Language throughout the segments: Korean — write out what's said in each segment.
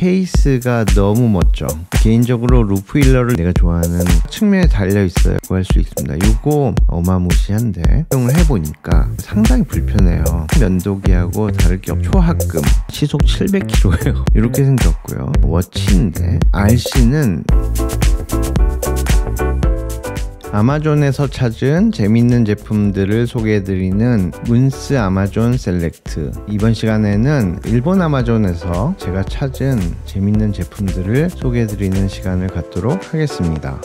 케이스가 너무 멋져 개인적으로 루프 일러를 내가 좋아하는 측면에 달려있어요 구할 수 있습니다 이거 어마무시한데 사용을 해보니까 상당히 불편해요 면도기하고 다를 게 없죠 초합금 시속 700km예요 이렇게 생겼고요 워치인데 RC는 아마존에서 찾은 재밌는 제품들을 소개해드리는 문스 아마존 셀렉트 이번 시간에는 일본 아마존에서 제가 찾은 재밌는 제품들을 소개해드리는 시간을 갖도록 하겠습니다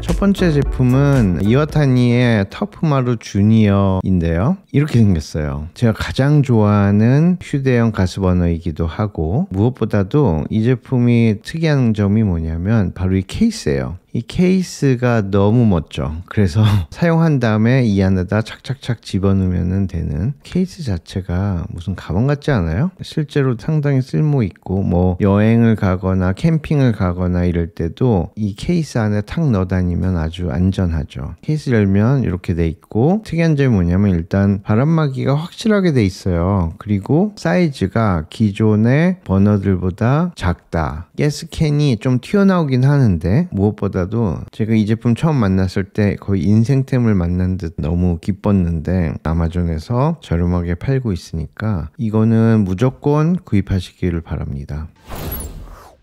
첫 번째 제품은 이와타니의 터프마루 주니어인데요. 이렇게 생겼어요. 제가 가장 좋아하는 휴대용 가스버너이기도 하고 무엇보다도 이 제품이 특이한 점이 뭐냐면 바로 이 케이스예요. 이 케이스가 너무 멋져. 그래서 사용한 다음에 이 안에다 착착착 집어넣으면 되는 케이스 자체가 무슨 가방 같지 않아요? 실제로 상당히 쓸모 있고 뭐 여행을 가거나 캠핑을 가거나 이럴 때도 이 케이스 안에 탁 넣어 다니면 아주 안전하죠. 케이스 열면 이렇게 돼 있고 특이한 점이 뭐냐면 일단 바람막이가 확실하게 돼 있어요. 그리고 사이즈가 기존의 버너들보다 작다. 가스캔이 좀 튀어나오긴 하는데 무엇보다 하더라도 제가 이 제품 처음 만났을 때 거의 인생템을 만난 듯 너무 기뻤는데 아마존에서 저렴하게 팔고 있으니까 이거는 무조건 구입하시기를 바랍니다.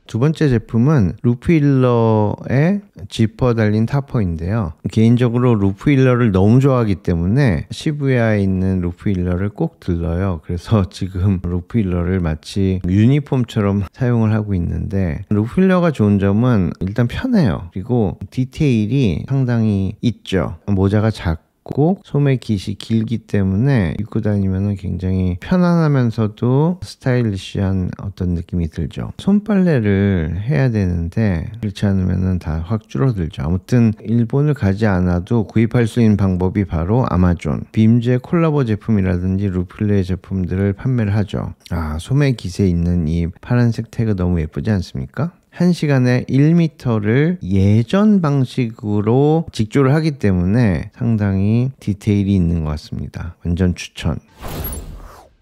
두 번째 제품은 루프힐러의 지퍼 달린 타퍼인데요. 개인적으로 루프힐러를 너무 좋아하기 때문에 시부야에 있는 루프힐러를 꼭 들러요. 그래서 지금 루프힐러를 마치 유니폼처럼 사용을 하고 있는데 루프힐러가 좋은 점은 일단 편해요. 그리고 디테일이 상당히 있죠. 모자가 작고 작고 소매 깃이 길기 때문에 입고 다니면 굉장히 편안하면서도 스타일리시한 어떤 느낌이 들죠. 손빨래를 해야 되는데 그렇지 않으면 다 확 줄어들죠. 아무튼 일본을 가지 않아도 구입할 수 있는 방법이 바로 아마존, 빔제 콜라보 제품이라든지 루플레 제품들을 판매를 하죠. 아 소매 깃에 있는 이 파란색 태그 너무 예쁘지 않습니까? 1시간에 1m를 예전 방식으로 직조를 하기 때문에 상당히 디테일이 있는 것 같습니다. 완전 추천.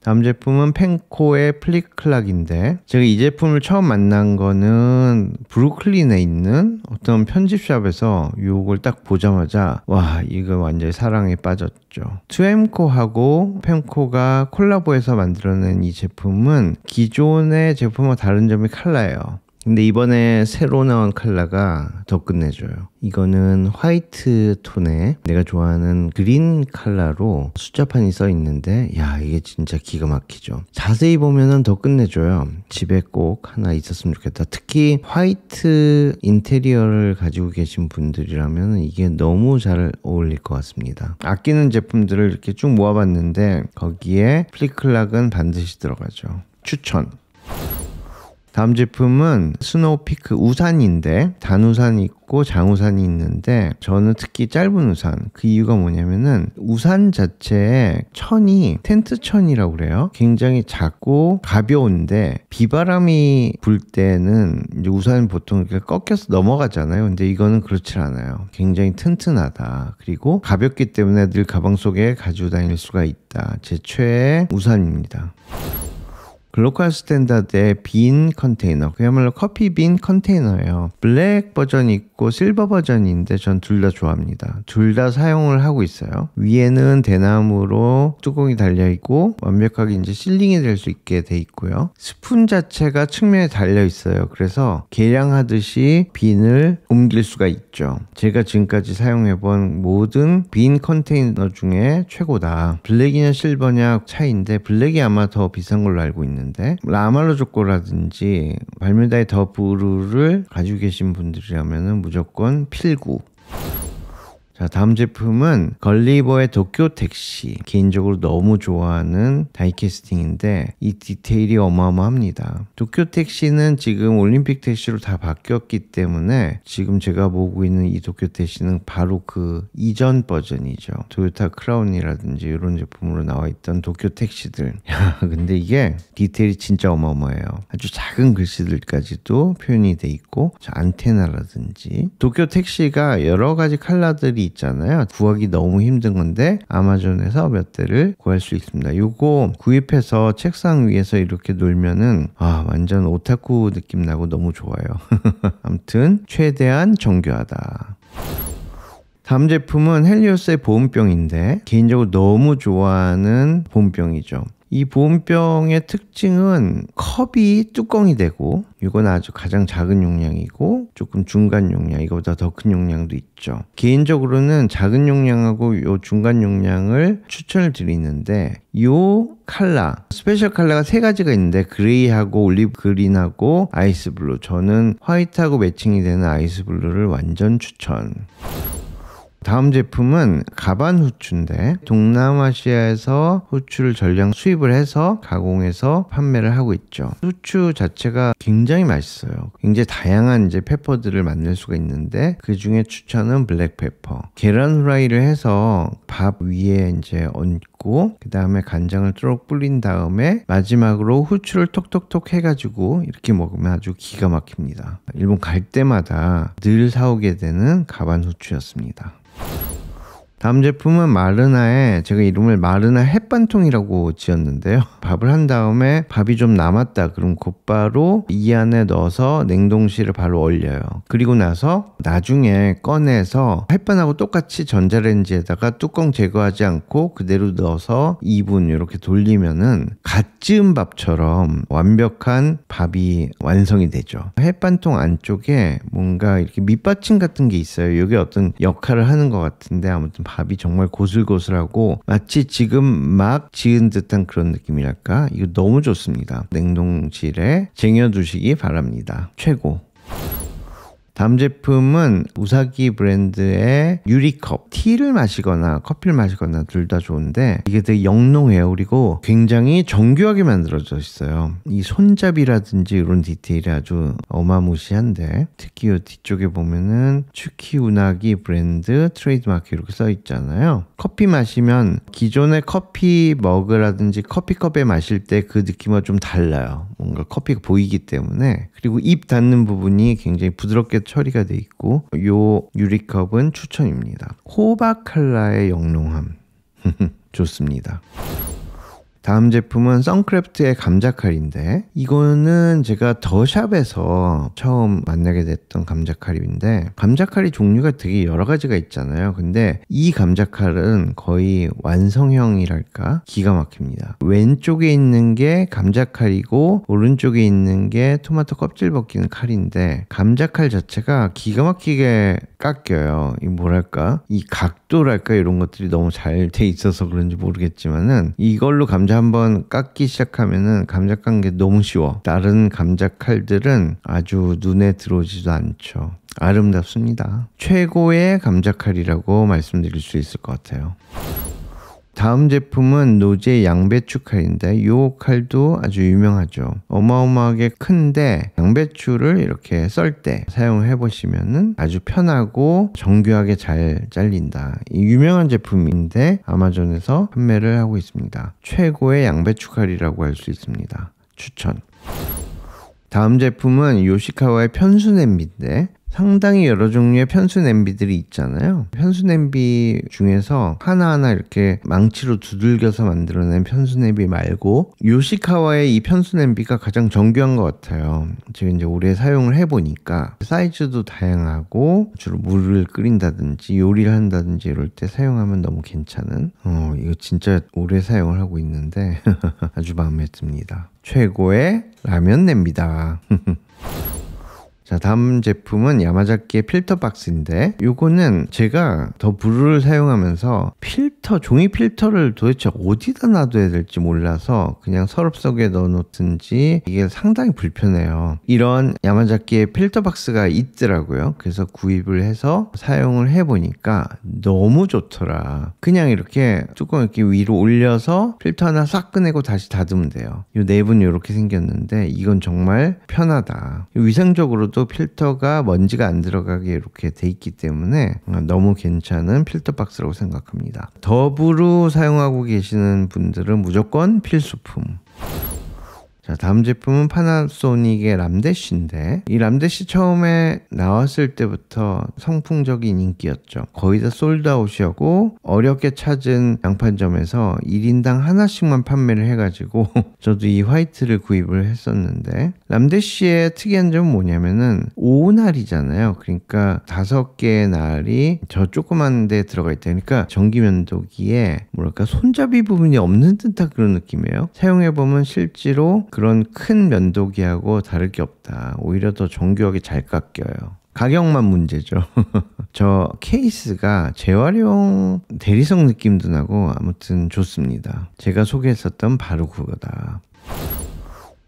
다음 제품은 펜코의 플릭클락인데 제가 이 제품을 처음 만난 거는 브루클린에 있는 어떤 편집샵에서 요걸 딱 보자마자 와 이거 완전히 사랑에 빠졌죠 투엠코하고 펜코가 콜라보해서 만들어낸 이 제품은 기존의 제품과 다른 점이 칼라예요 근데 이번에 새로 나온 컬러가 더 끝내줘요. 이거는 화이트 톤에 내가 좋아하는 그린 컬러로 숫자판이 써 있는데 야 이게 진짜 기가 막히죠. 자세히 보면은 더 끝내줘요. 집에 꼭 하나 있었으면 좋겠다. 특히 화이트 인테리어를 가지고 계신 분들이라면 이게 너무 잘 어울릴 것 같습니다. 아끼는 제품들을 이렇게 쭉 모아봤는데 거기에 플리클락은 반드시 들어가죠. 추천! 다음 제품은 스노우피크 우산인데 단우산이 있고 장우산이 있는데 저는 특히 짧은 우산 그 이유가 뭐냐면은 우산 자체에 천이 텐트 천이라고 그래요 굉장히 작고 가벼운데 비바람이 불 때는 이제 우산 보통 이렇게 꺾여서 넘어가잖아요 근데 이거는 그렇지 않아요 굉장히 튼튼하다 그리고 가볍기 때문에 늘 가방 속에 가지고 다닐 수가 있다 제 최애 우산입니다 글로컬 스탠다드의 빈 컨테이너 그야말로 커피 빈 컨테이너예요 블랙 버전이 있고 실버 버전인데 전 둘 다 좋아합니다 둘 다 사용을 하고 있어요 위에는 대나무로 뚜껑이 달려있고 완벽하게 이제 실링이 될 수 있게 돼 있고요 스푼 자체가 측면에 달려 있어요 그래서 계량하듯이 빈을 옮길 수가 있죠 제가 지금까지 사용해본 모든 빈 컨테이너 중에 최고다 블랙이냐 실버냐 차이인데 블랙이 아마 더 비싼 걸로 알고 있는 데 있는데 라말로조코라든지 발뮤다의 더부루를 가지고 계신 분들이라면 무조건 필구 자, 다음 제품은 걸리버의 도쿄 택시. 개인적으로 너무 좋아하는 다이캐스팅인데 이 디테일이 어마어마합니다. 도쿄 택시는 지금 올림픽 택시로 다 바뀌었기 때문에 지금 제가 보고 있는 이 도쿄 택시는 바로 그 이전 버전이죠. 도요타 크라운이라든지 이런 제품으로 나와 있던 도쿄 택시들. 야, 근데 이게 디테일이 진짜 어마어마해요. 아주 작은 글씨들까지도 표현이 돼 있고 안테나라든지 도쿄 택시가 여러 가지 컬러들이 있잖아요. 구하기 너무 힘든 건데 아마존에서 몇 대를 구할 수 있습니다. 요거 구입해서 책상 위에서 이렇게 놀면은 아 완전 오타쿠 느낌 나고 너무 좋아요. 아무튼 최대한 정교하다. 다음 제품은 헬리오스의 보온병인데 개인적으로 너무 좋아하는 보온병이죠. 이 보온병의 특징은 컵이 뚜껑이 되고 이건 아주 가장 작은 용량이고 조금 중간 용량 이거보다 더 큰 용량도 있죠 개인적으로는 작은 용량하고 요 중간 용량을 추천을 드리는데 요 칼라 스페셜 칼라가 세 가지가 있는데 그레이하고 올리브 그린하고 아이스 블루 저는 화이트하고 매칭이 되는 아이스 블루를 완전 추천 다음 제품은 가반 후추인데 동남아시아에서 후추를 전량 수입을 해서 가공해서 판매를 하고 있죠. 후추 자체가 굉장히 맛있어요. 굉장히 다양한 이제 페퍼들을 만들 수가 있는데 그 중에 추천은 블랙페퍼. 계란 후라이를 해서 밥 위에 이제 얹고 있고 그 다음에 간장을 쪼록 불린 다음에 마지막으로 후추를 톡톡톡 해가지고 이렇게 먹으면 아주 기가 막힙니다. 일본 갈 때마다 늘 사오게 되는 가반 후추였습니다. 다음 제품은 마르나의 제가 이름을 마르나 햇반통이라고 지었는데요. 밥을 한 다음에 밥이 좀 남았다 그럼 곧바로 이 안에 넣어서 냉동실을 바로 얼려요. 그리고 나서 나중에 꺼내서 햇반하고 똑같이 전자레인지에다가 뚜껑 제거하지 않고 그대로 넣어서 2분 이렇게 돌리면은 갓 찌은 밥처럼 완벽한 밥이 완성이 되죠. 햇반통 안쪽에 뭔가 이렇게 밑받침 같은 게 있어요. 이게 어떤 역할을 하는 것 같은데 아무튼 밥이 정말 고슬고슬하고 마치 지금 막 지은 듯한 그런 느낌이랄까? 이거 너무 좋습니다. 냉동실에 쟁여두시기 바랍니다. 최고! 다음 제품은 우사기 브랜드의 유리컵. 티를 마시거나 커피를 마시거나 둘 다 좋은데 이게 되게 영롱해요. 그리고 굉장히 정교하게 만들어져 있어요. 이 손잡이라든지 이런 디테일이 아주 어마무시한데 특히 이 뒤쪽에 보면은 추키 우나기 브랜드 트레이드마크 이렇게 써 있잖아요. 커피 마시면 기존의 커피 머그라든지 커피컵에 마실 때 그 느낌과 좀 달라요. 뭔가 커피가 보이기 때문에 그리고 입 닿는 부분이 굉장히 부드럽게 처리가 돼 있고 요 유리컵은 추천입니다. 호박 칼라의 영롱함 좋습니다. 다음 제품은 선크래프트의 감자칼인데 이거는 제가 더샵에서 처음 만나게 됐던 감자칼인데 감자칼이 종류가 되게 여러 가지가 있잖아요. 근데 이 감자칼은 거의 완성형이랄까 기가 막힙니다. 왼쪽에 있는 게 감자칼이고 오른쪽에 있는 게 토마토 껍질 벗기는 칼인데 감자칼 자체가 기가 막히게 깎여요. 이 뭐랄까 이 각도랄까 이런 것들이 너무 잘 돼 있어서 그런지 모르겠지만은 이걸로 감자 한번 깎기 시작하면은 감자 깎는 게 너무 쉬워. 다른 감자 칼들은 아주 눈에 들어오지도 않죠. 아름답습니다. 최고의 감자 칼이라고 말씀드릴 수 있을 것 같아요. 다음 제품은 노제 양배추 칼인데 요 칼도 아주 유명하죠. 어마어마하게 큰데 양배추를 이렇게 썰 때 사용해 보시면은 아주 편하고 정교하게 잘 잘린다. 이 유명한 제품인데 아마존에서 판매를 하고 있습니다. 최고의 양배추 칼이라고 할 수 있습니다. 추천. 다음 제품은 요시카와의 편수냄비인데 상당히 여러 종류의 편수 냄비들이 있잖아요. 편수 냄비 중에서 하나하나 이렇게 망치로 두들겨서 만들어낸 편수 냄비 말고 요시카와의 이 편수 냄비가 가장 정교한 것 같아요. 제가 이제 오래 사용을 해보니까 사이즈도 다양하고 주로 물을 끓인다든지 요리를 한다든지 이럴 때 사용하면 너무 괜찮은 어 이거 진짜 오래 사용을 하고 있는데 아주 마음에 듭니다. 최고의 라면 냄비다. 자 다음 제품은 야마자키의 필터 박스인데 이거는 제가 더블루를 사용하면서 필터 종이 필터를 도대체 어디다 놔둬야 될지 몰라서 그냥 서랍 속에 넣어놓든지 이게 상당히 불편해요 이런 야마자키의 필터 박스가 있더라고요 그래서 구입을 해서 사용을 해보니까 너무 좋더라 그냥 이렇게 조금 이렇게 위로 올려서 필터 하나 싹 꺼내고 다시 닫으면 돼요 이 내부는 이렇게 생겼는데 이건 정말 편하다 위생적으로도 또 필터가 먼지가 안 들어가게 이렇게 돼 있기 때문에 너무 괜찮은 필터 박스라고 생각합니다. 더불어 사용하고 계시는 분들은 무조건 필수품. 자, 다음 제품은 파나소닉의 람데시인데 이 람데시 처음에 나왔을 때부터 성풍적인 인기였죠. 거의 다 솔드아웃이었고 어렵게 찾은 양판점에서 1인당 하나씩만 판매를 해가지고 저도 이 화이트를 구입을 했었는데 람데시의 특이한 점은 뭐냐면은 5날이잖아요. 그러니까 5개의 날이 저 조그만 데 들어가 있다. 그러니까 전기면도기에 뭐랄까 손잡이 부분이 없는 듯한 그런 느낌이에요. 사용해보면 실제로 그런 큰 면도기하고 다를 게 없다. 오히려 더 정교하게 잘 깎여요. 가격만 문제죠. 저 케이스가 재활용 대리석 느낌도 나고 아무튼 좋습니다. 제가 소개했었던 바로 그거다.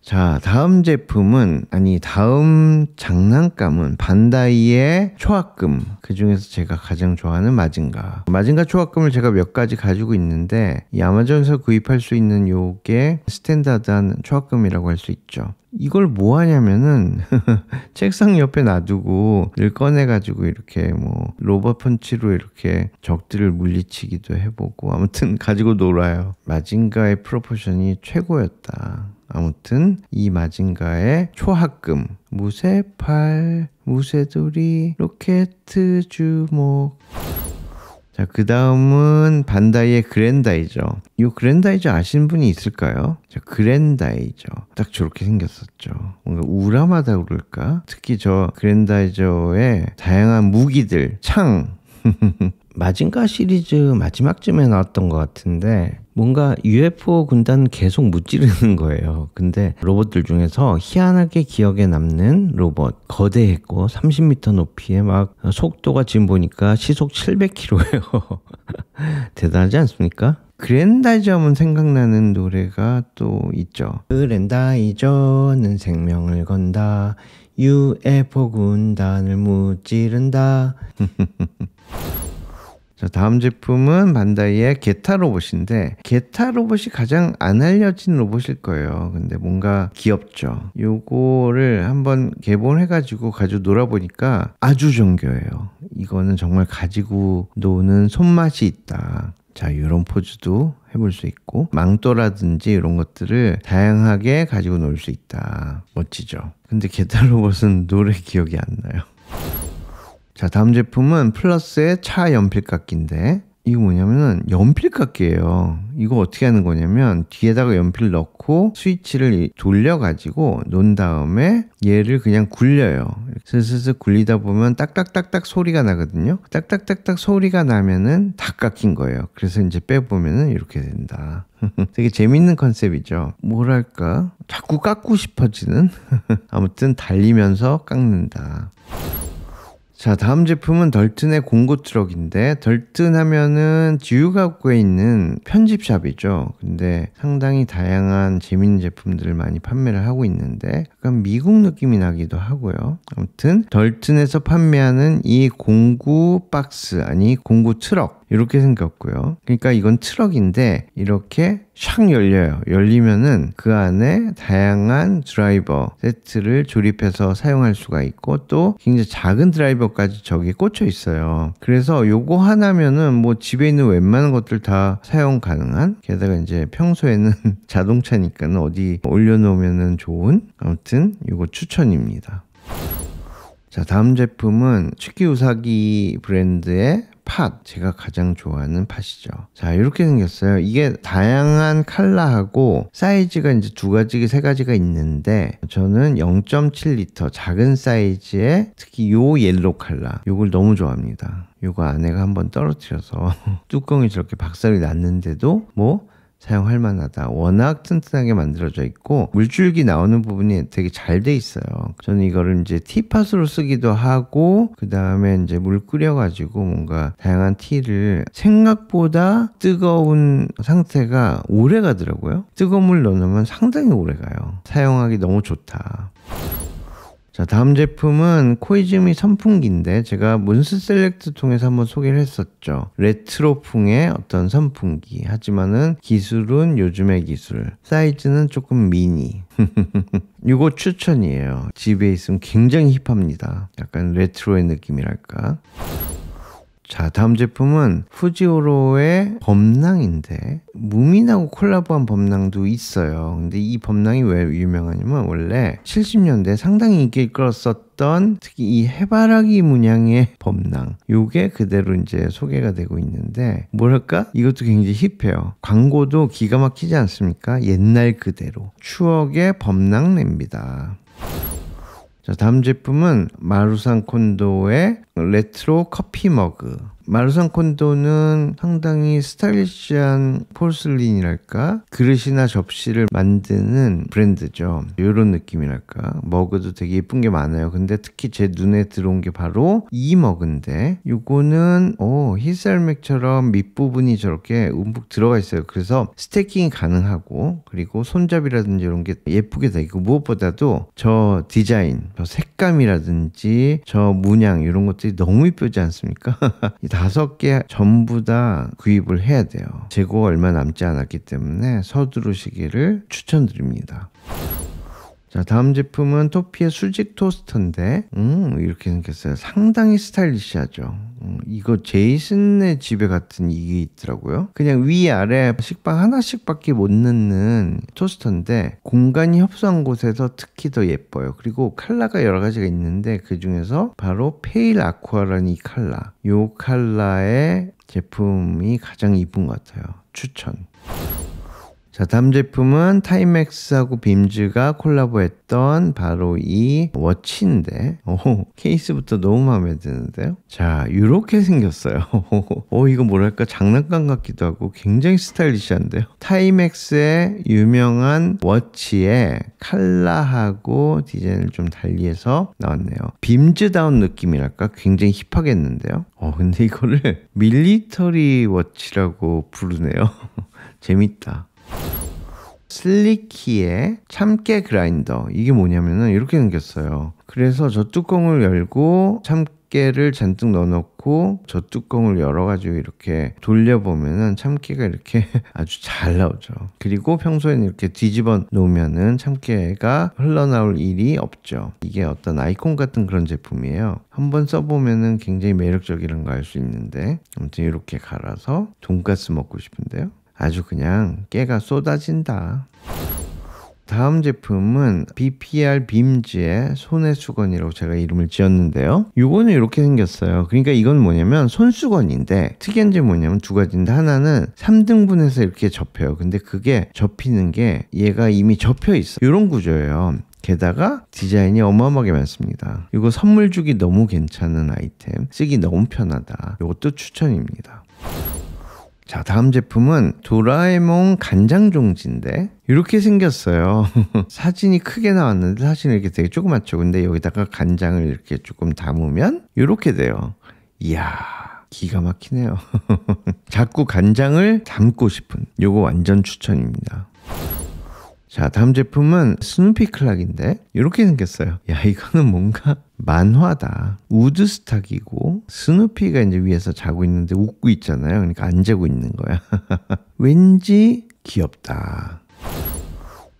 자, 다음 제품은 아니 다음 장난감은 반다이의 초합금. 그 중에서 제가 가장 좋아하는 마징가. 마징가 초합금을 제가 몇 가지 가지고 있는데 이 아마존에서 구입할 수 있는 요게 스탠다드한 초합금이라고 할 수 있죠. 이걸 뭐 하냐면은 책상 옆에 놔두고 늘 꺼내가지고 이렇게 뭐 로버 펀치로 이렇게 적들을 물리치기도 해보고 아무튼 가지고 놀아요. 마징가의 프로포션이 최고였다. 아무튼 이 마징가의 초학금 무쇠팔 무쇠돌이 로켓 주목 자, 그 다음은 반다이의 그랜다이저이 그랜다이저 아시는 분이 있을까요? 자, 그랜다이저. 딱 저렇게 생겼었죠. 뭔가 우람하다 그럴까? 특히 저 그랜다이저의 다양한 무기들, 창. 마징가 시리즈 마지막쯤에 나왔던 것 같은데 뭔가 UFO 군단 계속 무찌르는 거예요. 근데 로봇들 중에서 희한하게 기억에 남는 로봇 거대했고 30m 높이에 막 속도가 지금 보니까 시속 700km예요. 대단하지 않습니까? 그랜다이저면 생각나는 노래가 또 있죠. 그랜다이저는 생명을 건다. UFO 군단을 무찌른다. 자, 다음 제품은 반다이의 게타 로봇인데 게타 로봇이 가장 안 알려진 로봇일 거예요. 근데 뭔가 귀엽죠. 요거를 한번 개봉해 가지고 가지고 놀아 보니까 아주 정교해요. 이거는 정말 가지고 노는 손맛이 있다. 자, 이런 포즈도 해볼 수 있고 망토라든지 이런 것들을 다양하게 가지고 놀 수 있다. 멋지죠. 근데 게타 로봇은 노래 기억이 안 나요. 자, 다음 제품은 플러스의 차 연필깎이인데 이거 뭐냐면은 연필깎이에요. 이거 어떻게 하는 거냐면 뒤에다가 연필 넣고 스위치를 돌려가지고 놓은 다음에 얘를 그냥 굴려요. 슬슬슬 굴리다 보면 딱딱딱딱 소리가 나거든요. 딱딱딱딱 소리가 나면은 다 깎인 거예요. 그래서 이제 빼보면은 이렇게 된다. 되게 재밌는 컨셉이죠. 뭐랄까 자꾸 깎고 싶어지는 아무튼 달리면서 깎는다. 자, 다음 제품은 덜튼의 공구 트럭인데 덜튼 하면은 지우가구에 있는 편집샵이죠. 근데 상당히 다양한 재밌는 제품들을 많이 판매를 하고 있는데 약간 미국 느낌이 나기도 하고요. 아무튼 덜튼에서 판매하는 이 공구 박스 아니 공구 트럭 이렇게 생겼고요. 그러니까 이건 트럭인데 이렇게 샥 열려요. 열리면은 그 안에 다양한 드라이버 세트를 조립해서 사용할 수가 있고 또 굉장히 작은 드라이버까지 저기 꽂혀 있어요. 그래서 요거 하나면은 뭐 집에 있는 웬만한 것들 다 사용 가능한 게다가 이제 평소에는 자동차니까는 어디 올려놓으면은 좋은 아무튼 요거 추천입니다. 자, 다음 제품은 치키 우사기 브랜드의 팥 제가 가장 좋아하는 팥이죠 자, 이렇게 생겼어요. 이게 다양한 칼라하고 사이즈가 이제 두 가지, 세 가지가 있는데 저는 0.7리터 작은 사이즈의 특히 요 옐로 칼라. 요걸 너무 좋아합니다. 요거 아내가 한번 떨어뜨려서 뚜껑이 저렇게 박살이 났는데도 뭐 사용할 만하다. 워낙 튼튼하게 만들어져 있고 물줄기 나오는 부분이 되게 잘 돼 있어요. 저는 이거를 이제 티팟으로 쓰기도 하고 그 다음에 이제 물 끓여가지고 뭔가 다양한 티를 생각보다 뜨거운 상태가 오래 가더라고요. 뜨거운 물 넣으면 상당히 오래 가요. 사용하기 너무 좋다. 자, 다음 제품은 코이즈미 선풍기인데 제가 문스 셀렉트 통해서 한번 소개를 했었죠. 레트로풍의 어떤 선풍기. 하지만은 기술은 요즘의 기술. 사이즈는 조금 미니. 이거 추천이에요. 집에 있으면 굉장히 힙합니다. 약간 레트로의 느낌이랄까. 자, 다음 제품은 후지오로의 범낭인데 무민하고 콜라보한 범낭도 있어요. 근데 이범낭이왜 유명하냐면 원래 70년대 상당히 인기를 끌었었던 특히 이 해바라기 문양의 범낭 요게 그대로 이제 소개가 되고 있는데 뭐랄까 이것도 굉장히 힙해요. 광고도 기가 막히지 않습니까? 옛날 그대로 추억의 범낭냅니다 다음 제품은 마루산 콘도의 레트로 커피 머그. 마루산 콘도는 상당히 스타일리시한 폴슬린이랄까 그릇이나 접시를 만드는 브랜드죠. 이런 느낌이랄까 머그도 되게 예쁜 게 많아요. 근데 특히 제 눈에 들어온 게 바로 이 머그인데 요거는 오 히살맥처럼 밑부분이 저렇게 움푹 들어가 있어요. 그래서 스테킹이 가능하고 그리고 손잡이라든지 이런 게 예쁘게 돼 있고 무엇보다도 저 디자인, 저 색감이라든지 저 문양 이런 것들이 너무 예쁘지 않습니까? 다섯 개 전부 다 구입을 해야 돼요. 재고가 얼마 남지 않았기 때문에 서두르시기를 추천드립니다. 자, 다음 제품은 토피의 수직 토스터인데, 음, 이렇게 생겼어요. 상당히 스타일리시하죠. 음, 이거 제이슨의 집에 같은 이게 있더라고요. 그냥 위아래 식빵 하나씩밖에 못 넣는 토스터인데, 공간이 협소한 곳에서 특히 더 예뻐요. 그리고 컬러가 여러 가지가 있는데, 그 중에서 바로 페일 아쿠아라는 이 컬러. 요 컬러의 제품이 가장 이쁜 것 같아요. 추천. 자, 다음 제품은 타임맥스하고 빔즈가 콜라보했던 바로 이 워치인데, 오, 케이스부터 너무 마음에 드는데요. 자, 이렇게 생겼어요. 오, 이거 뭐랄까 장난감 같기도 하고 굉장히 스타일리시한데요. 타임맥스의 유명한 워치에 칼라하고 디자인을 좀 달리해서 나왔네요. 빔즈다운 느낌이랄까 굉장히 힙하겠는데요. 어, 근데 이거를 밀리터리 워치라고 부르네요. 재밌다. 슬리키의 참깨 그라인더 이게 뭐냐면은 이렇게 생겼어요 그래서 저 뚜껑을 열고 참깨를 잔뜩 넣어놓고 저 뚜껑을 열어가지고 이렇게 돌려보면은 참깨가 이렇게 아주 잘 나오죠 그리고 평소에는 이렇게 뒤집어 놓으면은 참깨가 흘러나올 일이 없죠 이게 어떤 아이콘 같은 그런 제품이에요 한번 써보면은 굉장히 매력적이라는 걸알 수 있는데 아무튼 이렇게 갈아서 돈가스 먹고 싶은데요 아주 그냥 깨가 쏟아진다. 다음 제품은 BPR 빔즈의 손의수건이라고 제가 이름을 지었는데요. 이거는 이렇게 생겼어요. 그러니까 이건 뭐냐면 손수건인데 특이한 게 뭐냐면 두 가지인데 하나는 3등분해서 이렇게 접혀요. 근데 그게 접히는 게 얘가 이미 접혀 있어. 요런 구조예요. 게다가 디자인이 어마어마하게 많습니다. 이거 선물 주기 너무 괜찮은 아이템, 쓰기 너무 편하다. 이것도 추천입니다. 자, 다음 제품은 도라에몽 간장 종지인데 이렇게 생겼어요. 사진이 크게 나왔는데 사진이 이렇게 되게 조그맣죠. 근데 여기다가 간장을 이렇게 조금 담으면 이렇게 돼요. 이야. 기가 막히네요. 자꾸 간장을 담고 싶은 요거 완전 추천입니다. 자, 다음 제품은 스누피 클락인데 이렇게 생겼어요. 야, 이거는 뭔가 만화다. 우드스탁이고 스누피가 이제 위에서 자고 있는데 웃고 있잖아요. 그러니까 안 자고 있는 거야. 왠지 귀엽다.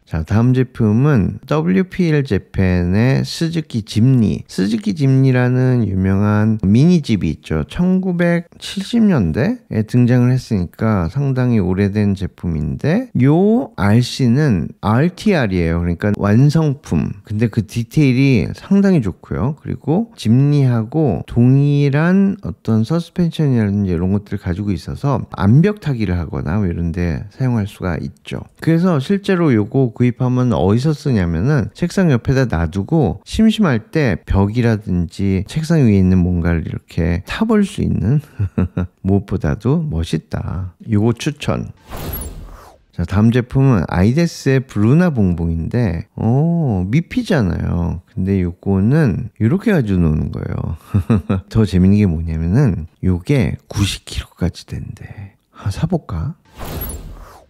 자, 다음 제품은 WPL 재팬의 스즈키 짐니 스즈키 짐니라는 유명한 미니집이 있죠. 1970년대에 등장을 했으니까 상당히 오래된 제품인데 요 RC는 RTR이에요. 그러니까 완성품. 근데 그 디테일이 상당히 좋고요. 그리고 짐니하고 동일한 어떤 서스펜션이라든지 이런 것들을 가지고 있어서 암벽 타기를 하거나 뭐 이런 데 사용할 수가 있죠. 그래서 실제로 요거 구입하면 어디서 쓰냐면은 책상 옆에다 놔두고 심심할 때 벽이라든지 책상 위에 있는 뭔가를 이렇게 타볼 수 있는 무엇보다도 멋있다. 요거 추천. 자, 다음 제품은 아이데스의 블루나 봉봉인데, 어, 미피잖아요. 근데 요거는 이렇게 가지고 노는 거예요. 더 재밌는 게 뭐냐면은 요게 90kg까지 된대. 아, 사볼까?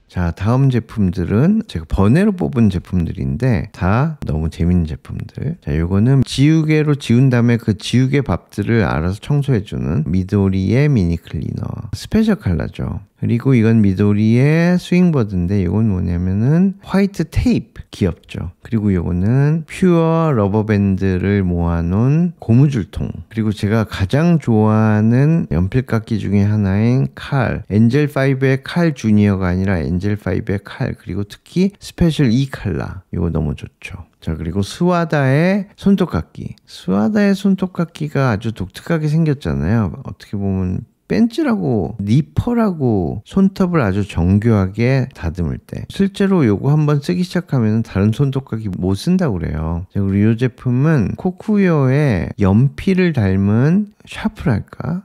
자, 다음 제품들은 제가 번외로 뽑은 제품들인데 다 너무 재밌는 제품들. 자, 요거는 지우개로 지운 다음에 그 지우개 밥들을 알아서 청소해주는 미도리의 미니 클리너. 스페셜 칼라죠. 그리고 이건 미도리의 스윙버드인데 이건 뭐냐면은 화이트 테이프 귀엽죠. 그리고 이거는 퓨어 러버밴드를 모아놓은 고무줄통. 그리고 제가 가장 좋아하는 연필깎이 중에 하나인 칼. 엔젤5의 칼 주니어가 아니라 엔젤5의 칼. 그리고 특히 스페셜 2 e 칼라. 이거 너무 좋죠. 자, 그리고 스와다의 손톱깎이. 스와다의 손톱깎이가 아주 독특하게 생겼잖아요. 어떻게 보면 벤치라고 니퍼라고 손톱을 아주 정교하게 다듬을 때 실제로 요거 한번 쓰기 시작하면 다른 손톱깎이 못 쓴다고 그래요 그리고 이 제품은 코쿠요의 연필을 닮은 샤프랄까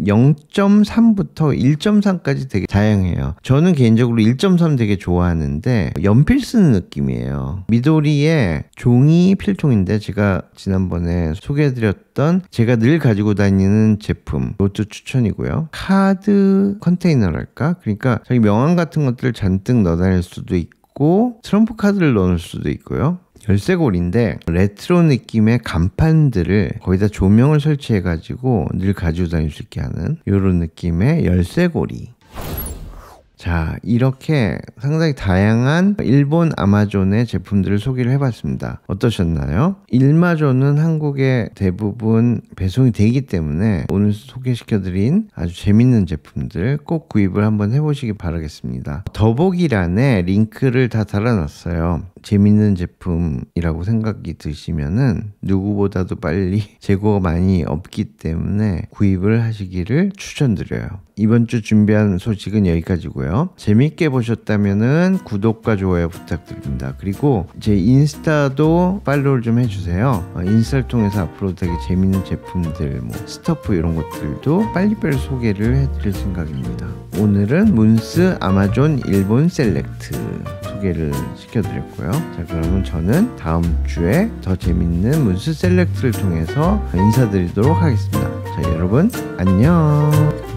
0.3부터 1.3까지 되게 다양해요. 저는 개인적으로 1.3 되게 좋아하는데 연필 쓰는 느낌이에요. 미도리의 종이 필통인데 제가 지난번에 소개해드렸던 제가 늘 가지고 다니는 제품 로또 추천이고요. 카드 컨테이너랄까? 그러니까 자기 명함 같은 것들을 잔뜩 넣어 다닐 수도 있고 있고 트럼프 카드를 넣을 수도 있고요. 열쇠고리인데 레트로 느낌의 간판들을 거기다 조명을 설치해가지고 늘 가지고 다닐 수 있게 하는 이런 느낌의 열쇠고리 자, 이렇게 상당히 다양한 일본 아마존의 제품들을 소개를 해봤습니다. 어떠셨나요? 일마존은 한국의 대부분 배송이 되기 때문에 오늘 소개시켜드린 아주 재밌는 제품들 꼭 구입을 한번 해보시기 바라겠습니다. 더보기란에 링크를 다 달아놨어요. 재밌는 제품이라고 생각이 드시면은 누구보다도 빨리 재고가 많이 없기 때문에 구입을 하시기를 추천드려요. 이번 주 준비한 소식은 여기까지고요. 거예요. 재밌게 보셨다면 구독과 좋아요 부탁드립니다. 그리고 제 인스타도 팔로우를 좀 해주세요. 어, 인스타를 통해서 앞으로 되게 재밌는 제품들, 뭐 스타프 이런 것들도 빨리빨리 소개를 해드릴 생각입니다. 오늘은 문스 아마존 일본 셀렉트 소개를 시켜드렸고요. 자, 그러면 저는 다음 주에 더 재밌는 문스 셀렉트를 통해서 인사드리도록 하겠습니다. 자, 여러분 안녕.